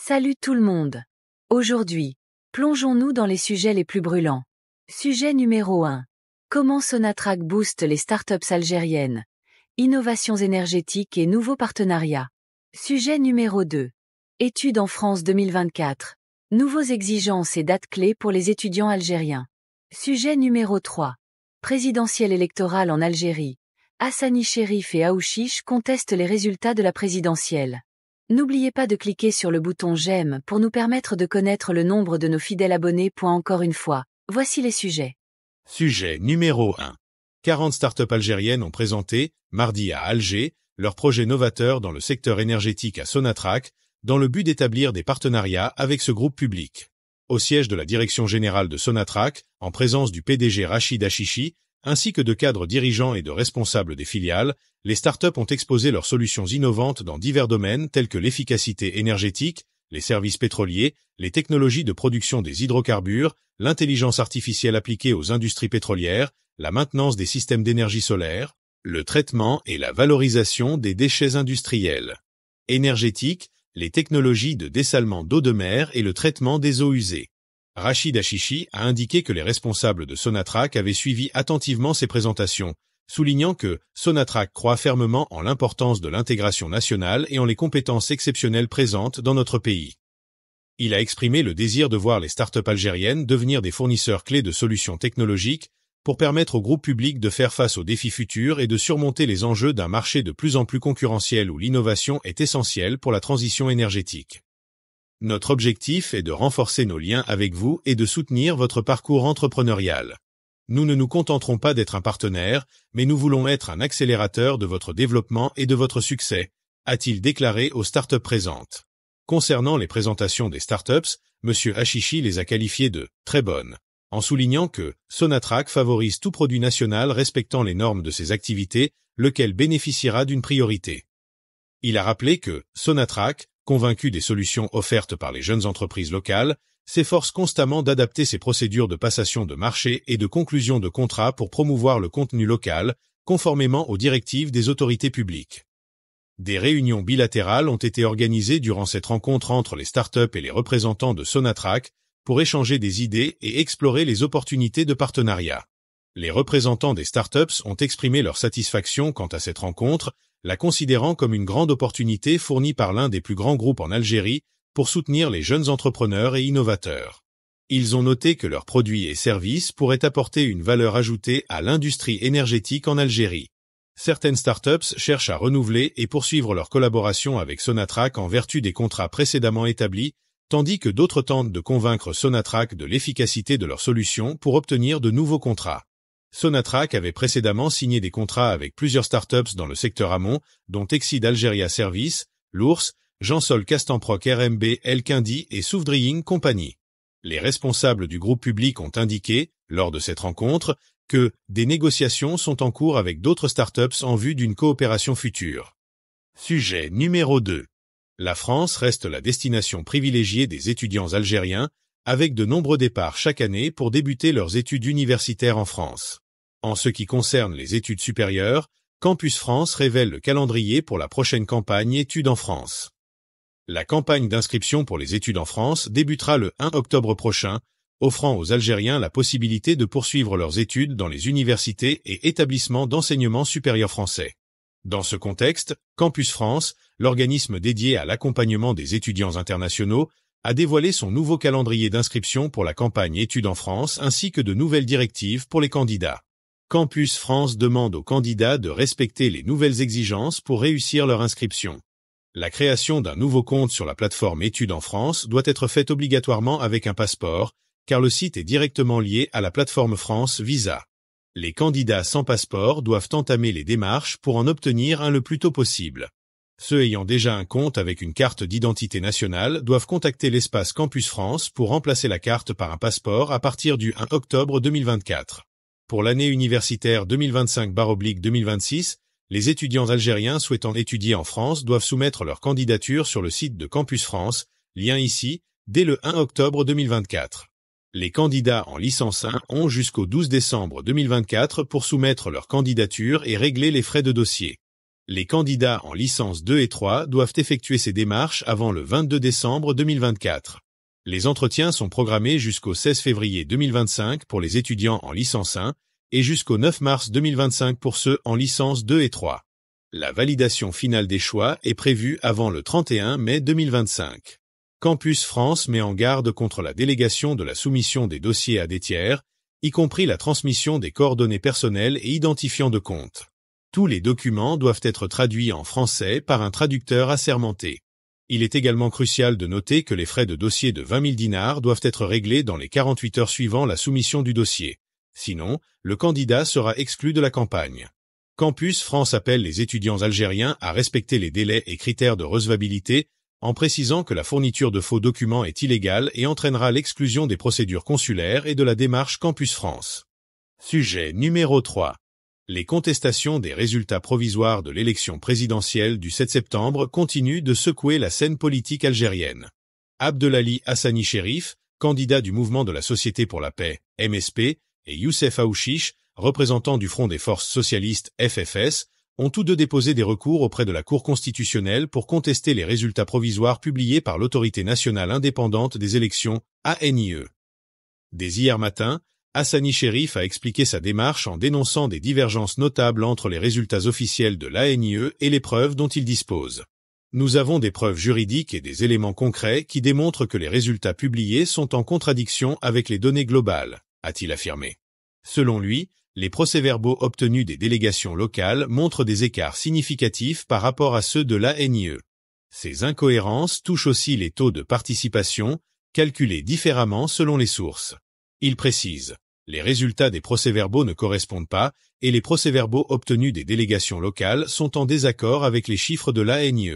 Salut tout le monde. Aujourd'hui, plongeons-nous dans les sujets les plus brûlants. Sujet numéro 1. Comment Sonatrach booste les startups algériennes Innovations énergétiques et nouveaux partenariats. Sujet numéro 2. Études en France 2024. Nouveaux exigences et dates clés pour les étudiants algériens. Sujet numéro 3. Présidentielle électorale en Algérie. Hassani Cherif et Aouchiche contestent les résultats de la présidentielle. N'oubliez pas de cliquer sur le bouton J'aime pour nous permettre de connaître le nombre de nos fidèles abonnés. Encore une fois, voici les sujets. Sujet numéro 1. 40 startups algériennes ont présenté, mardi à Alger, leur projet novateur dans le secteur énergétique à Sonatrach, dans le but d'établir des partenariats avec ce groupe public. Au siège de la Direction Générale de Sonatrach, en présence du PDG Rachid Achichi, ainsi que de cadres dirigeants et de responsables des filiales, les startups ont exposé leurs solutions innovantes dans divers domaines tels que l'efficacité énergétique, les services pétroliers, les technologies de production des hydrocarbures, l'intelligence artificielle appliquée aux industries pétrolières, la maintenance des systèmes d'énergie solaire, le traitement et la valorisation des déchets industriels. Énergétique, les technologies de dessalement d'eau de mer et le traitement des eaux usées. Rachid Achichi a indiqué que les responsables de Sonatrach avaient suivi attentivement ces présentations, soulignant que Sonatrach croit fermement en l'importance de l'intégration nationale et en les compétences exceptionnelles présentes dans notre pays. Il a exprimé le désir de voir les startups algériennes devenir des fournisseurs clés de solutions technologiques pour permettre au groupe public de faire face aux défis futurs et de surmonter les enjeux d'un marché de plus en plus concurrentiel où l'innovation est essentielle pour la transition énergétique. Notre objectif est de renforcer nos liens avec vous et de soutenir votre parcours entrepreneurial. Nous ne nous contenterons pas d'être un partenaire, mais nous voulons être un accélérateur de votre développement et de votre succès, a-t-il déclaré aux startups présentes. Concernant les présentations des startups, M. Hachichi les a qualifiées de « très bonnes », en soulignant que « Sonatrack favorise tout produit national respectant les normes de ses activités, lequel bénéficiera d'une priorité ». Il a rappelé que « Sonatrack Convaincu des solutions offertes par les jeunes entreprises locales, s'efforce constamment d'adapter ses procédures de passation de marché et de conclusion de contrats pour promouvoir le contenu local, conformément aux directives des autorités publiques. Des réunions bilatérales ont été organisées durant cette rencontre entre les startups et les représentants de Sonatrac pour échanger des idées et explorer les opportunités de partenariat les représentants des startups ont exprimé leur satisfaction quant à cette rencontre, la considérant comme une grande opportunité fournie par l'un des plus grands groupes en Algérie pour soutenir les jeunes entrepreneurs et innovateurs. Ils ont noté que leurs produits et services pourraient apporter une valeur ajoutée à l'industrie énergétique en Algérie. Certaines startups cherchent à renouveler et poursuivre leur collaboration avec Sonatrach en vertu des contrats précédemment établis, tandis que d'autres tentent de convaincre Sonatrach de l'efficacité de leurs solutions pour obtenir de nouveaux contrats. Sonatrach avait précédemment signé des contrats avec plusieurs startups dans le secteur amont, dont Exid Algeria Service, l'Ours, Jean-Sol Castanproc RMB Elkindi et Souvdrying Company. Les responsables du groupe public ont indiqué, lors de cette rencontre, que des négociations sont en cours avec d'autres startups en vue d'une coopération future. Sujet numéro 2. La France reste la destination privilégiée des étudiants algériens, avec de nombreux départs chaque année pour débuter leurs études universitaires en France. En ce qui concerne les études supérieures, Campus France révèle le calendrier pour la prochaine campagne Études en France. La campagne d'inscription pour les études en France débutera le 1 octobre prochain, offrant aux Algériens la possibilité de poursuivre leurs études dans les universités et établissements d'enseignement supérieur français. Dans ce contexte, Campus France, l'organisme dédié à l'accompagnement des étudiants internationaux, a dévoilé son nouveau calendrier d'inscription pour la campagne études en France ainsi que de nouvelles directives pour les candidats. Campus France demande aux candidats de respecter les nouvelles exigences pour réussir leur inscription. La création d'un nouveau compte sur la plateforme Études en France doit être faite obligatoirement avec un passeport, car le site est directement lié à la plateforme France Visa. Les candidats sans passeport doivent entamer les démarches pour en obtenir un le plus tôt possible. Ceux ayant déjà un compte avec une carte d'identité nationale doivent contacter l'espace Campus France pour remplacer la carte par un passeport à partir du 1 octobre 2024. Pour l'année universitaire 2025-2026, les étudiants algériens souhaitant étudier en France doivent soumettre leur candidature sur le site de Campus France, lien ici, dès le 1 octobre 2024. Les candidats en licence 1 ont jusqu'au 12 décembre 2024 pour soumettre leur candidature et régler les frais de dossier les candidats en licence 2 et 3 doivent effectuer ces démarches avant le 22 décembre 2024. Les entretiens sont programmés jusqu'au 16 février 2025 pour les étudiants en licence 1 et jusqu'au 9 mars 2025 pour ceux en licence 2 et 3. La validation finale des choix est prévue avant le 31 mai 2025. Campus France met en garde contre la délégation de la soumission des dossiers à des tiers, y compris la transmission des coordonnées personnelles et identifiants de compte. Tous les documents doivent être traduits en français par un traducteur assermenté. Il est également crucial de noter que les frais de dossier de 20 000 dinars doivent être réglés dans les 48 heures suivant la soumission du dossier. Sinon, le candidat sera exclu de la campagne. Campus France appelle les étudiants algériens à respecter les délais et critères de recevabilité en précisant que la fourniture de faux documents est illégale et entraînera l'exclusion des procédures consulaires et de la démarche Campus France. Sujet numéro 3 les contestations des résultats provisoires de l'élection présidentielle du 7 septembre continuent de secouer la scène politique algérienne. Abdelali Hassani Sherif, candidat du mouvement de la Société pour la paix, MSP, et Youssef Aouchiche, représentant du Front des forces socialistes, FFS, ont tous deux déposé des recours auprès de la Cour constitutionnelle pour contester les résultats provisoires publiés par l'Autorité nationale indépendante des élections, ANIE. Dès hier matin, Hassani Sherif a expliqué sa démarche en dénonçant des divergences notables entre les résultats officiels de l'ANIE et les preuves dont il dispose. Nous avons des preuves juridiques et des éléments concrets qui démontrent que les résultats publiés sont en contradiction avec les données globales, a-t-il affirmé. Selon lui, les procès-verbaux obtenus des délégations locales montrent des écarts significatifs par rapport à ceux de l'ANIE. Ces incohérences touchent aussi les taux de participation, calculés différemment selon les sources. Il précise les résultats des procès-verbaux ne correspondent pas et les procès-verbaux obtenus des délégations locales sont en désaccord avec les chiffres de l'ANIE.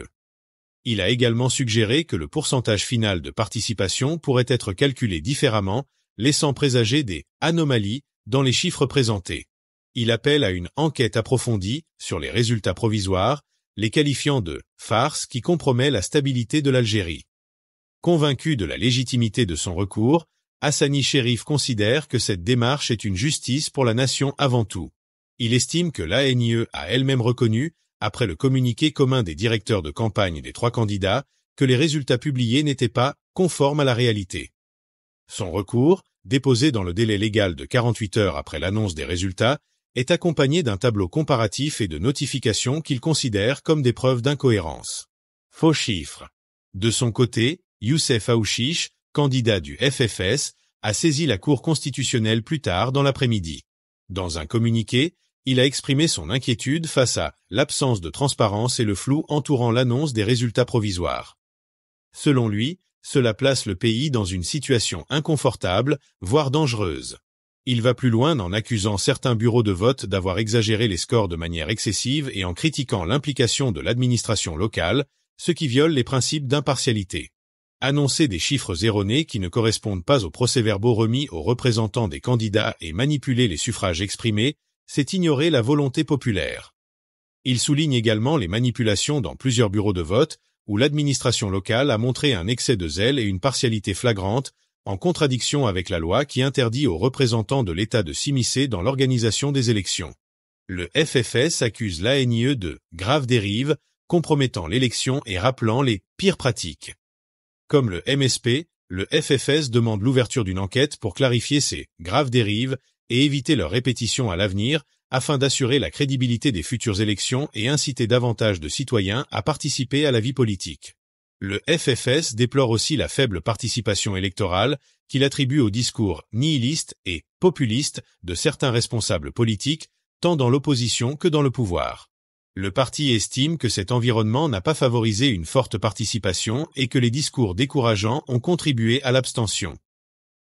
Il a également suggéré que le pourcentage final de participation pourrait être calculé différemment, laissant présager des « anomalies » dans les chiffres présentés. Il appelle à une enquête approfondie sur les résultats provisoires, les qualifiant de « farce qui compromet la stabilité de l'Algérie ». Convaincu de la légitimité de son recours, Hassani Sherif considère que cette démarche est une justice pour la nation avant tout. Il estime que l'ANIE a elle-même reconnu, après le communiqué commun des directeurs de campagne des trois candidats, que les résultats publiés n'étaient pas conformes à la réalité. Son recours, déposé dans le délai légal de 48 heures après l'annonce des résultats, est accompagné d'un tableau comparatif et de notifications qu'il considère comme des preuves d'incohérence. Faux chiffres. De son côté, Youssef Aouchiche, candidat du FFS, a saisi la Cour constitutionnelle plus tard dans l'après-midi. Dans un communiqué, il a exprimé son inquiétude face à l'absence de transparence et le flou entourant l'annonce des résultats provisoires. Selon lui, cela place le pays dans une situation inconfortable, voire dangereuse. Il va plus loin en accusant certains bureaux de vote d'avoir exagéré les scores de manière excessive et en critiquant l'implication de l'administration locale, ce qui viole les principes d'impartialité annoncer des chiffres erronés qui ne correspondent pas aux procès-verbaux remis aux représentants des candidats et manipuler les suffrages exprimés, c'est ignorer la volonté populaire. Il souligne également les manipulations dans plusieurs bureaux de vote, où l'administration locale a montré un excès de zèle et une partialité flagrante, en contradiction avec la loi qui interdit aux représentants de l'État de s'immiscer dans l'organisation des élections. Le FFS accuse l'ANIE de « graves dérives » compromettant l'élection et rappelant les « pires pratiques » comme le MSP, le FFS demande l'ouverture d'une enquête pour clarifier ces graves dérives et éviter leur répétition à l'avenir afin d'assurer la crédibilité des futures élections et inciter davantage de citoyens à participer à la vie politique. Le FFS déplore aussi la faible participation électorale qu'il attribue aux discours nihilistes et populistes de certains responsables politiques, tant dans l'opposition que dans le pouvoir. Le parti estime que cet environnement n'a pas favorisé une forte participation et que les discours décourageants ont contribué à l'abstention.